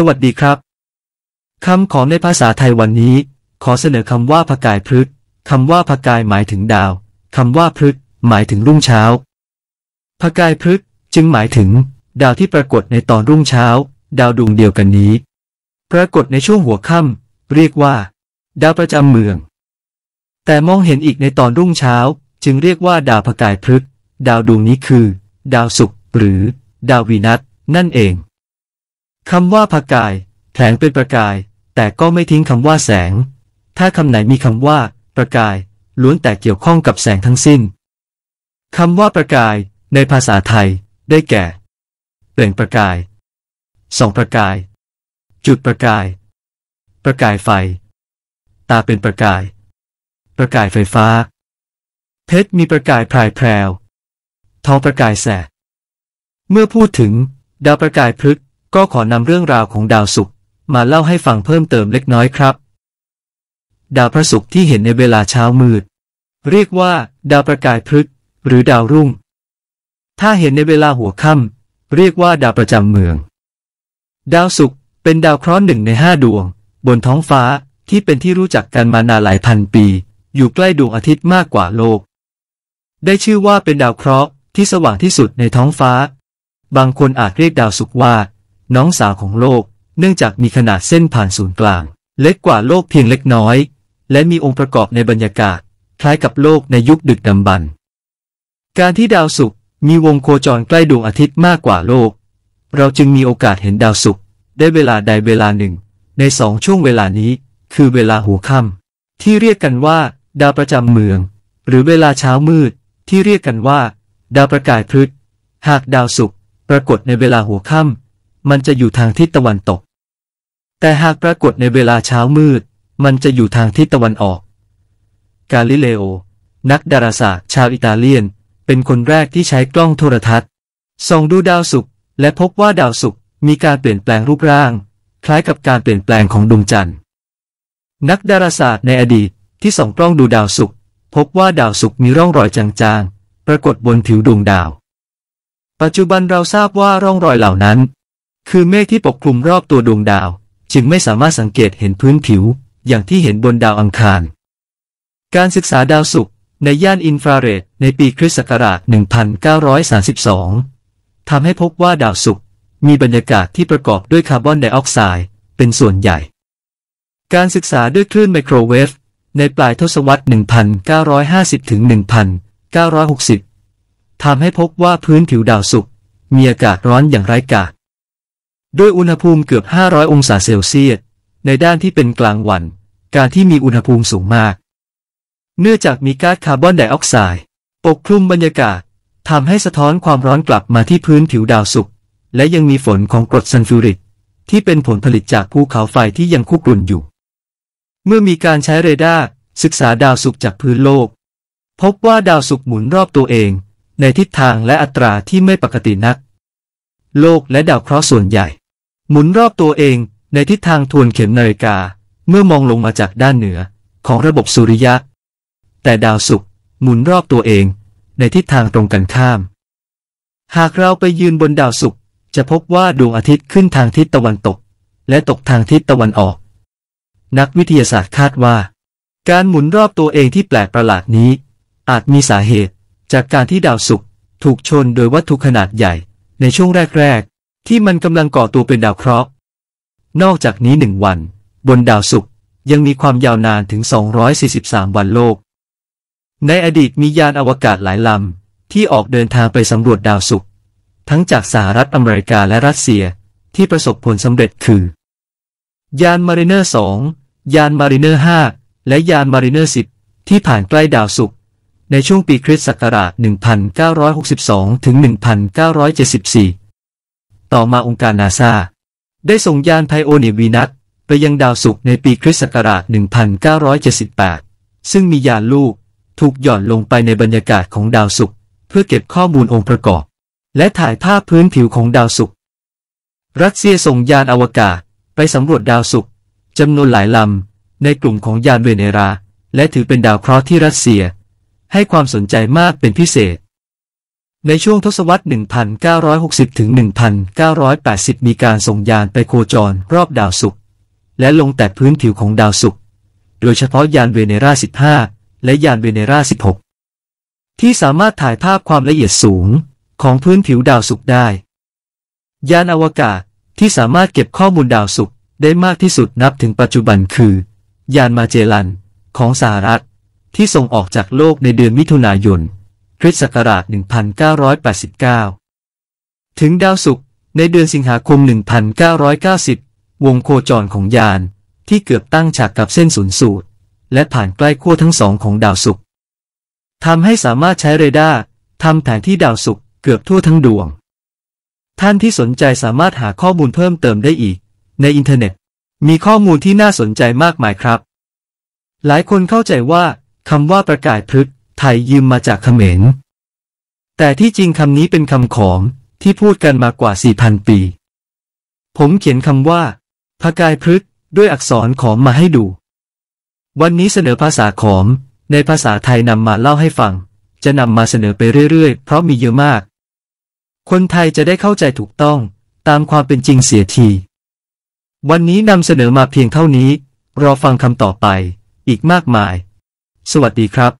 สวัสดีครับคำของในภาษาไทยวันนี้ ขอเสนอคำว่าพกายพฤกคำว่าพกายหมายถึงดาวคำว่าพฤกหมายถึงรุ่งเช้าพกายพฤกจึงหมายถึง ดาวที่ปรากฏในตอนรุ่งเช้า ดาวดวงเดียวกันนี้ปรากฏในช่วงหัวค่ำเรียกว่า ดาวประจำเมือง แต่มองเห็นอีกในตอนรุ่งเช้า จึงเรียกว่า ดาวพกายพฤก ดาวดวงนี้คือ ดาวศุกร์หรือ ดาววีนัสนั่นเองคำว่าผักกายแผลงเป็นประกาย แต่ก็ไม่ทิ้งคำว่าแสง ถ้าคำไหนมีคำว่า ประกาย ล้วนแต่เกี่ยวข้องกับแสงทั้งสิ้น คำว่าประกาย ในภาษาไทยได้แก่ เปล่งประกายส่องประกาย จุดประกาย ประกายไฟ ตาเป็นประกาย ประกายไฟฟ้า เพชรมีประกายพรายแพรวทองประกายแสเมื่อพูดถึงดาวประกายพฤกก็ขอนำเรื่องราวของดาวศุกร์มาเล่าให้ฟังเพิ่มเติมเล็กน้อยครับ ดาวพระศุกร์ที่เห็นในเวลาเช้ามืด เรียกว่า ดาวประกายพฤกษ์หรือดาวรุ่ง ถ้าเห็นในเวลาหัวค่ำเรียกว่าดาวประจำเมือง ดาวศุกร์เป็นดาวเคราะห์หนึ่งในห้าดวง บนท้องฟ้าที่เป็นที่รู้จักกันมานานหลายพันปี อยู่ใกล้ดวงอาทิตย์มากกว่าโลก ได้ชื่อว่าเป็นดาวเคราะห์ที่สว่างที่สุดในท้องฟ้า บางคนอาจเรียกดาวศุกร์ว่าน้องสาวของโลก เนื่องจากมีขนาดเส้นผ่านศูนย์กลาง เล็กกว่าโลกเพียงเล็กน้อย และมีองค์ประกอบในบรรยากาศ คล้ายกับโลกในยุคดึกดำบรรพ์การที่ดาวศุกร์มีวงโคจรใกล้ดวงอาทิตย์มากกว่าโลก เราจึงมีโอกาสเห็นดาวศุกร์ได้เวลาใดเวลาหนึ่ง ในสองช่วงเวลานี้ คือเวลาหัวค่ำที่เรียกกันว่า ดาวประจำเมือง หรือเวลาเช้ามืดที่เรียกกันว่า ดาวประกายพฤกษ์หากดาวศุกร์ปรากฏในเวลาหัวค่ำมันจะอยู่ทางทิศตะวันตก แต่หากปรากฏในเวลาเช้ามืด มันจะอยู่ทางทิศตะวันออก กาลิเลโอ นักดาราศาสตร์ชาวอิตาเลียน เป็นคนแรกที่ใช้กล้องโทรทัศน์ส่องดูดาวศุกร์ และพบว่าดาวศุกร์มีการเปลี่ยนแปลงรูปร่าง คล้ายกับการเปลี่ยนแปลงของดวงจันทร์ นักดาราศาสตร์ในอดีตที่ส่องกล้องดูดาวศุกร์พบว่าดาวศุกร์มีร่องรอยจาง ๆ ปรากฏบนผิวดวงดาว ปัจจุบันเราทราบว่าร่องรอยเหล่านั้นคือเมฆที่ปกคลุมรอบตัวดวงดาว จึงไม่สามารถสังเกตเห็นพื้นผิว อย่างที่เห็นบนดาวอังคาร การศึกษาดาวศุกร์ในย่านอินฟราเรดในปีคริสต์ศักราช1932ทำให้พบว่าดาวศุกร์มีบรรยากาศที่ประกอบด้วยคาร์บอนไดออกไซด์ เป็นส่วนใหญ่ การศึกษาด้วยคลื่นไมโครเวฟในปลายทศวรรษ 1950ถึง1960ทำให้พบว่าพื้นผิวดาวศุกร์มีอากาศร้อนอย่างไร้กาศด้วยอุณหภูมิเกือบ 500 องศาเซลเซียสในด้านที่เป็นกลางวัน การที่มีอุณหภูมิสูงมาก เนื่องจากมีก๊าซคาร์บอนไดออกไซด์ปกคลุมบรรยากาศทำให้สะท้อนความร้อนกลับมาที่พื้นผิวดาวศุกร์และยังมีฝนของกรดซัลฟูริกที่เป็นผลผลิตจากภูเขาไฟที่ยังคุกรุ่นอยู่ เมื่อมีการใช้เรดาร์ศึกษาดาวศุกร์จากพื้นโลก พบว่าดาวศุกร์หมุนรอบตัวเอง ในทิศทางและอัตราที่ไม่ปกตินักโลกและดาวเคราะห์ส่วนใหญ่ หมุนรอบตัวเองในทิศทางทวนเข็มนาฬิกา เมื่อมองลงมาจากด้านเหนือ ของระบบสุริยะ แต่ดาวศุกร์หมุนรอบตัวเอง ในทิศทางตรงกันข้าม หากเราไปยืนบนดาวศุกร์จะพบว่าดวงอาทิตย์ขึ้นทางทิศตะวันตก และตกทางทิศตะวันออก นักวิทยาศาสตร์คาดว่า การหมุนรอบตัวเองที่แปลกประหลาดนี้ อาจมีสาเหตุจากการที่ดาวศุกร์ถูกชนโดยวัตถุขนาดใหญ่ในช่วงแรกๆ ที่มันกำลังก่อตัวเป็นดาวเคราะห์ นอกจากนี้หนึ่งวัน บนดาวศุกร์ยังมีความยาวนานถึง 243 วันโลก ในอดีตมียานอวกาศหลายลำที่ออกเดินทางไปสำรวจดาวศุกร์ทั้งจากสหรัฐอเมริกาและรัสเซียที่ประสบผลสำเร็จคือ ยานมาริเนอร์ 2 ยานมาริเนอร์ 5 และยานมาริเนอร์ 10 ที่ผ่านใกล้ดาวศุกร์ในช่วงปีคริสต์ศักราช1962 ถึง 1974 ต่อมาองค์การนาซาได้ส่งยานไพโอเนียวีนัส ไปยังดาวศุกร์ในปีคริสต์ศักราช 1978ซึ่งมียานลูก ถูกหย่อนลงไปในบรรยากาศของดาวศุกร์เพื่อเก็บข้อมูลองค์ประกอบ และถ่ายภาพพื้นผิวของดาวศุกร์ รัสเซียส่งยานอวกาศไปสำรวจดาวศุกร์จำนวนหลายลำในกลุ่มของยานเวเนรา และถือเป็นดาวเคราะห์ที่รัสเซียให้ความสนใจมากเป็นพิเศษ ในช่วงทศวรรษ 1960 ถึง 1980 มีการส่งยานไปโคจรรอบดาวศุกร์และลงแต่พื้นผิวของดาวศุกร์ โดยเฉพาะยานเวเนรา้าและยานเวเนราหกที่สามารถถ่ายภาพความละเอียดสูงของพื้นผิวดาวศุกร์ได้ ยานอวกาศที่สามารถเก็บข้อมูลดาวศุกร์ได้มากที่สุดนับถึงปัจจุบันคือ ยานมาเจลันของสหรัฐที่ส่งออกจากโลกในเดือนมิถุนายนคริสต์ศักราช 1989 ถึงดาวศุกร์ในเดือนสิงหาคม 1990 วงโคจรของยาน ที่เกือบตั้งฉากกับเส้นศูนย์สูตร และผ่านใกล้ขั้วทั้งสองของดาวศุกร์ทำให้สามารถใช้เรดาร์ทำแผนที่ดาวศุกร์เกือบทั่วทั้งดวง ท่านที่สนใจสามารถหาข้อมูลเพิ่มเติมได้อีก ในอินเทอร์เน็ต มีข้อมูลที่น่าสนใจมากมายครับ หลายคนเข้าใจว่าคำว่าประกาศพฤกษ์ไทยยืมมาจากเขมร แต่ที่จริงคำนี้เป็นคำของที่พูดกันมากว่า 4,000 ปี ผมเขียนคำว่าพกายพฤกษ์ด้วยอักษรขอมมาให้ดู วันนี้เสนอภาษาขอม ในภาษาไทยนำมาเล่าให้ฟัง จะนำมาเสนอไปเรื่อยๆ เพราะมีเยอะมาก คนไทยจะได้เข้าใจถูกต้องตามความเป็นจริงเสียที วันนี้นำเสนอมาเพียงเท่านี้ รอฟังคำต่อไป อีกมากมายสวัสดีครับ